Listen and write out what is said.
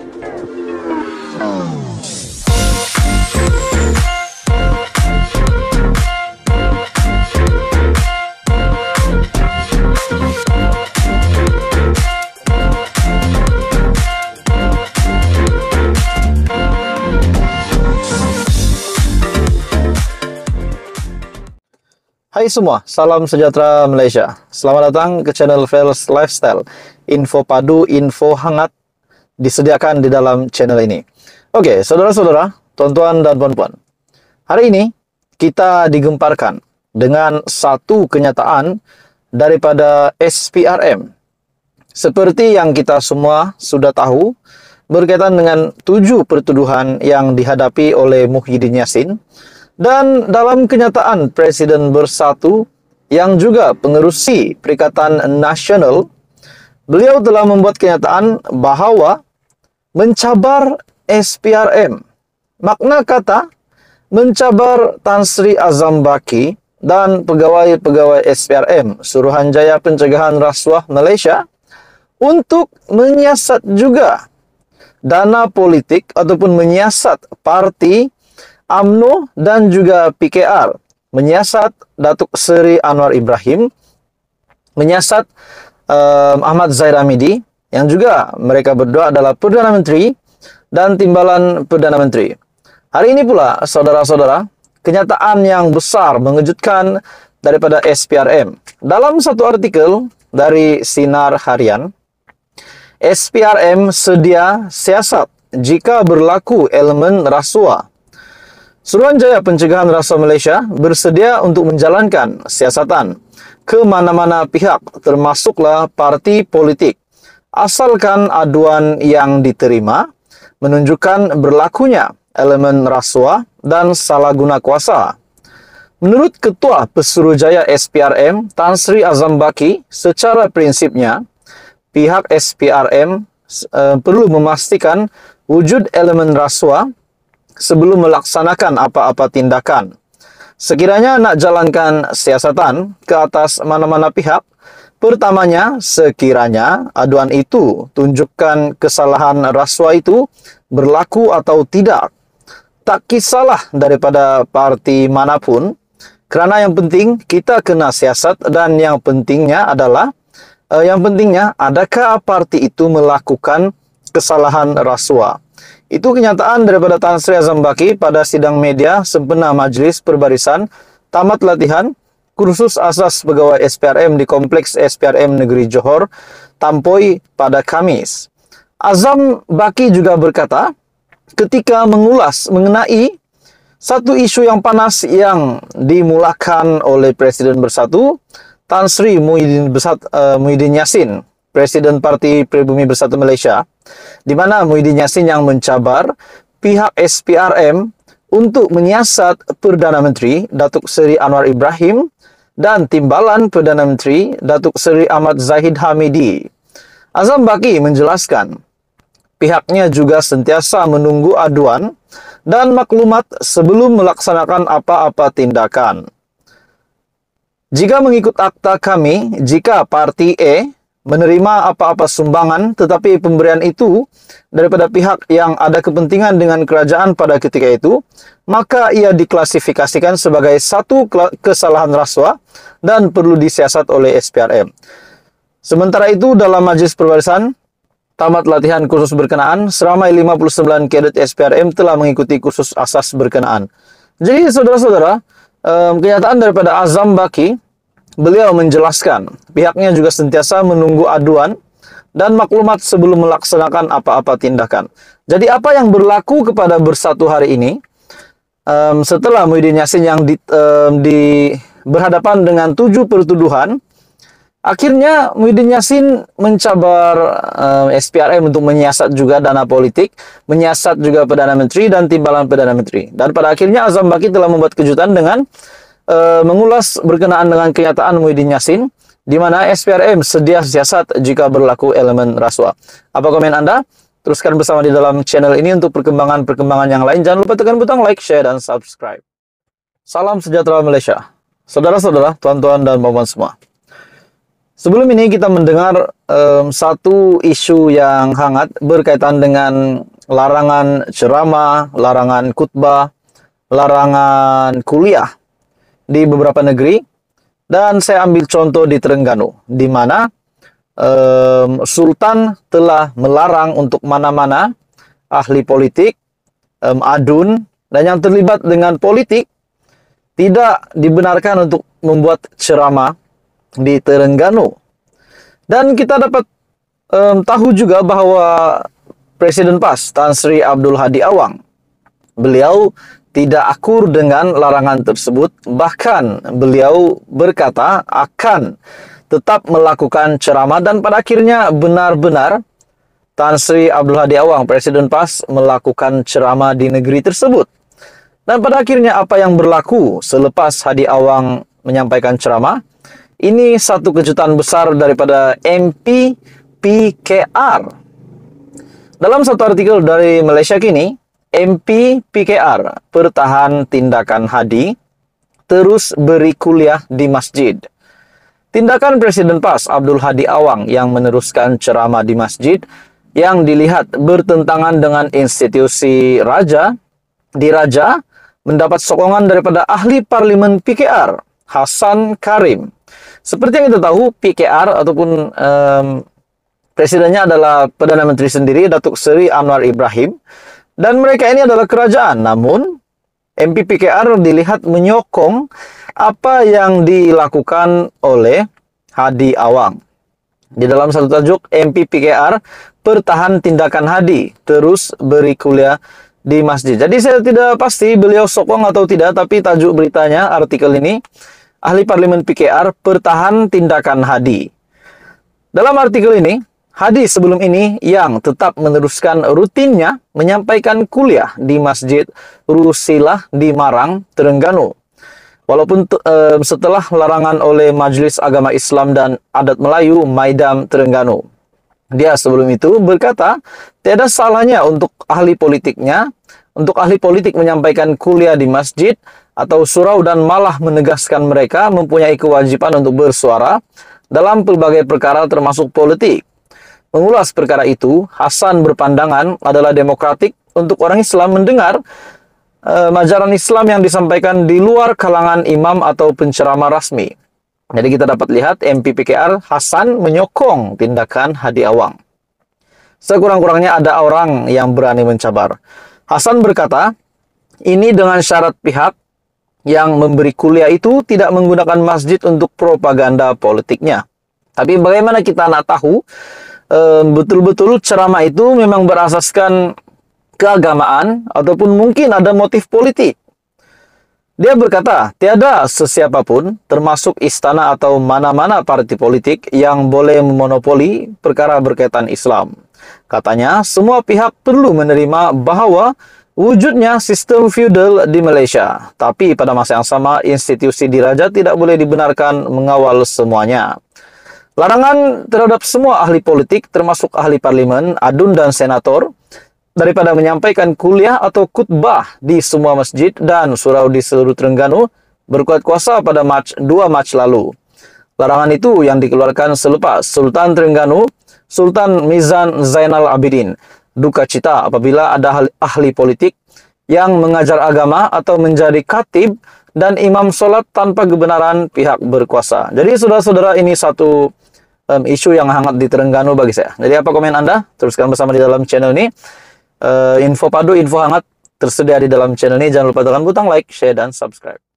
Hai semua, salam sejahtera Malaysia. Selamat datang ke channel Fels Lifestyle. Info padu, info hangat disediakan di dalam channel ini. Oke, saudara-saudara, tuan-tuan dan puan-puan. Hari ini kita digemparkan dengan satu kenyataan daripada SPRM. Seperti yang kita semua sudah tahu, berkaitan dengan tujuh pertuduhan yang dihadapi oleh Muhyiddin Yassin. Dan dalam kenyataan Presiden Bersatu yang juga pengerusi Perikatan Nasional, beliau telah membuat kenyataan bahwa mencabar SPRM. Makna kata mencabar Tan Sri Azam Baki dan pegawai-pegawai SPRM Suruhanjaya Pencegahan Rasuah Malaysia untuk menyiasat juga dana politik ataupun menyiasat parti AMNO dan juga PKR menyiasat Datuk Seri Anwar Ibrahim menyiasat um, Ahmad Zairamidi yang juga mereka berdua adalah Perdana Menteri dan Timbalan Perdana Menteri. Hari ini pula, saudara-saudara, kenyataan yang besar mengejutkan daripada SPRM. Dalam satu artikel dari Sinar Harian, SPRM sedia siasat jika berlaku elemen rasuah. Suruhanjaya Pencegahan Rasuah Malaysia bersedia untuk menjalankan siasatan ke mana-mana pihak termasuklah parti politik asalkan aduan yang diterima menunjukkan berlakunya elemen rasuah dan salah guna kuasa. Menurut Ketua Pesuruhjaya SPRM, Tan Sri Azam Baki, secara prinsipnya, pihak SPRM e, eh, perlu memastikan wujud elemen rasuah sebelum melaksanakan apa-apa tindakan. Sekiranya nak jalankan siasatan ke atas mana-mana pihak, Pertamanya, sekiranya aduan itu tunjukkan kesalahan rasuah itu berlaku atau tidak. Tak kisahlah daripada parti manapun, kerana yang penting kita kena siasat dan yang pentingnya adalah eh, yang pentingnya adakah parti itu melakukan kesalahan rasuah. Itu kenyataan daripada Tan Sri Azam Baki pada sidang media sempena majlis perbarisan tamat latihan kursus asas pegawai SPRM di Kompleks SPRM Negeri Johor, Tampoi pada Kamis. Azam Baki juga berkata, ketika mengulas mengenai satu isu yang panas yang dimulakan oleh Presiden Bersatu, Tan Sri Muhyiddin, Besat, uh, Muhyiddin Yassin, Presiden Parti Pribumi Bersatu Malaysia, di mana Muhyiddin Yassin yang mencabar pihak SPRM untuk menyiasat Perdana Menteri Datuk Seri Anwar Ibrahim dan Timbalan Perdana Menteri Datuk Seri Ahmad Zahid Hamidi. Azam Baki menjelaskan, pihaknya juga sentiasa menunggu aduan dan maklumat sebelum melaksanakan apa-apa tindakan. Jika mengikut akta kami, jika parti E menerima apa-apa sumbangan, tetapi pemberian itu daripada pihak yang ada kepentingan dengan kerajaan pada ketika itu, maka ia diklasifikasikan sebagai satu kesalahan rasuah dan perlu disiasat oleh SPRM. Sementara itu, dalam majlis Perbarisan, tamat latihan kursus berkenaan, seramai 59 kadet SPRM telah mengikuti kursus asas berkenaan. Jadi, saudara-saudara, kenyataan daripada Azam Baki, Beliau menjelaskan, pihaknya juga sentiasa menunggu aduan dan maklumat sebelum melaksanakan apa-apa tindakan. Jadi apa yang berlaku kepada bersatu hari ini, um, setelah Muhyiddin Yassin yang di, um, di berhadapan dengan tujuh pertuduhan, Akhirnya Muhyiddin Yassin mencabar um, SPRM untuk menyiasat juga dana politik, menyiasat juga Perdana Menteri dan timbalan Perdana Menteri. Dan pada akhirnya Azam Baki telah membuat kejutan dengan e, mengulas berkenaan dengan kenyataan Muhyiddin Yassin di mana SPRM sedia siasat jika berlaku elemen rasuah. Apa komen Anda? Teruskan bersama di dalam channel ini untuk perkembangan-perkembangan yang lain. Jangan lupa tekan butang like, share, dan subscribe. Salam sejahtera Malaysia. Saudara-saudara, tuan-tuan dan bapak semua. Sebelum ini kita mendengar um, satu isu yang hangat berkaitan dengan larangan ceramah, larangan khutbah, larangan kuliah di beberapa negeri dan saya ambil contoh di Terengganu di mana um, sultan telah melarang untuk mana-mana ahli politik, um, adun dan yang terlibat dengan politik tidak dibenarkan untuk membuat ceramah di Terengganu. Dan kita dapat um, tahu juga bahwa Presiden PAS Tan Sri Abdul Hadi Awang beliau tidak akur dengan larangan tersebut, bahkan beliau berkata akan tetap melakukan ceramah dan pada akhirnya benar-benar Tan Sri Abdul Hadi Awang, Presiden PAS, melakukan ceramah di negeri tersebut. Dan pada akhirnya apa yang berlaku selepas Hadi Awang menyampaikan ceramah? Ini satu kejutan besar daripada MP PKR. Dalam satu artikel dari Malaysia Kini, MP PKR bertahan Tindakan Hadi terus beri kuliah di masjid. Tindakan Presiden PAS Abdul Hadi Awang yang meneruskan ceramah di masjid yang dilihat bertentangan dengan institusi raja di raja mendapat sokongan daripada ahli parlemen PKR Hasan Karim. Seperti yang kita tahu PKR ataupun um, presidennya adalah Perdana Menteri sendiri Datuk Seri Anwar Ibrahim dan mereka ini adalah kerajaan, namun MPPKR dilihat menyokong apa yang dilakukan oleh Hadi Awang. Di dalam satu tajuk, MPPKR pertahan tindakan Hadi, terus beri kuliah di masjid. Jadi saya tidak pasti beliau sokong atau tidak, tapi tajuk beritanya, artikel ini, Ahli Parlemen PKR Pertahan Tindakan Hadi. Dalam artikel ini, Hadis sebelum ini yang tetap meneruskan rutinnya menyampaikan kuliah di Masjid Rusilah di Marang, Terengganu. Walaupun e, setelah larangan oleh Majelis Agama Islam dan Adat Melayu Maidam Terengganu. Dia sebelum itu berkata, tiada salahnya untuk ahli politiknya, untuk ahli politik menyampaikan kuliah di masjid atau surau dan malah menegaskan mereka mempunyai kewajiban untuk bersuara dalam pelbagai perkara termasuk politik. Mengulas perkara itu, Hasan berpandangan adalah demokratik untuk orang Islam mendengar e, eh, ajaran Islam yang disampaikan di luar kalangan imam atau penceramah rasmi. Jadi kita dapat lihat MPPKR Hasan menyokong tindakan Hadi Awang. Sekurang-kurangnya ada orang yang berani mencabar. Hasan berkata, ini dengan syarat pihak yang memberi kuliah itu tidak menggunakan masjid untuk propaganda politiknya. Tapi bagaimana kita nak tahu betul-betul ceramah itu memang berasaskan keagamaan ataupun mungkin ada motif politik. Dia berkata, tiada sesiapapun, termasuk istana atau mana-mana parti politik yang boleh memonopoli perkara berkaitan Islam. Katanya, semua pihak perlu menerima bahwa wujudnya sistem feudal di Malaysia. Tapi pada masa yang sama, institusi diraja tidak boleh dibenarkan mengawal semuanya. Larangan terhadap semua ahli politik, termasuk ahli parlimen, adun dan senator, daripada menyampaikan kuliah atau khutbah di semua masjid dan surau di seluruh Terengganu berkuat kuasa pada Mac, 2 Mac lalu. Larangan itu yang dikeluarkan selepas Sultan Terengganu, Sultan Mizan Zainal Abidin, duka cita apabila ada ahli politik yang mengajar agama atau menjadi katib dan imam solat tanpa kebenaran pihak berkuasa. Jadi saudara-saudara ini satu um, isu yang hangat di Terengganu bagi saya. Jadi apa komen Anda? Teruskan bersama di dalam channel ini. Uh, info padu, info hangat tersedia di dalam channel ini. Jangan lupa tekan butang like, share, dan subscribe.